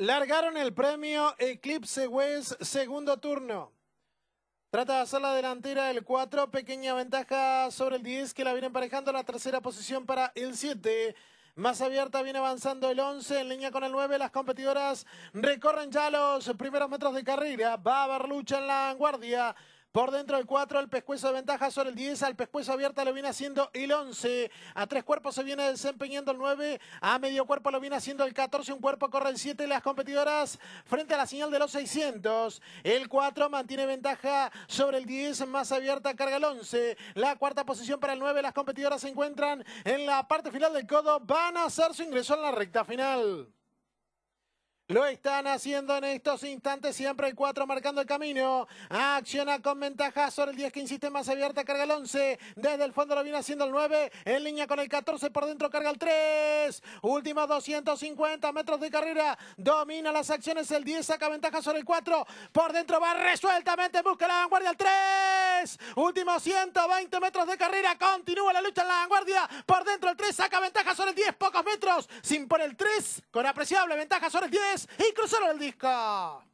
Largaron el premio Eclipse West, segundo turno. Trata de hacer la delantera el 4, pequeña ventaja sobre el 10 que la viene emparejando la tercera posición para el 7. Más abierta viene avanzando el 11 en línea con el 9. Las competidoras recorren ya los primeros metros de carrera. Va a haber lucha en la vanguardia. Por dentro del 4, el pescuezo de ventaja sobre el 10, al pescuezo abierta lo viene haciendo el 11. A tres cuerpos se viene desempeñando el 9, a medio cuerpo lo viene haciendo el 14, un cuerpo corre el 7, las competidoras frente a la señal de los 600. El 4 mantiene ventaja sobre el 10, más abierta carga el 11. La cuarta posición para el 9, las competidoras se encuentran en la parte final del codo, van a hacer su ingreso a la recta final. Lo están haciendo en estos instantes, siempre el 4 marcando el camino. Acciona con ventaja sobre el 10 que insiste más abierta, carga el 11. Desde el fondo lo viene haciendo el 9, en línea con el 14, por dentro carga el 3. Últimos 250 metros de carrera, domina las acciones el 10, saca ventaja sobre el 4, por dentro va resueltamente, busca la vanguardia el 3. Últimos Último 120 metros de carrera. Continúa la lucha en la vanguardia. Por dentro el 3 saca ventaja sobre el 10. Pocos metros. Sin por el 3. Con apreciable ventaja sobre el 10. Y cruzaron el disco.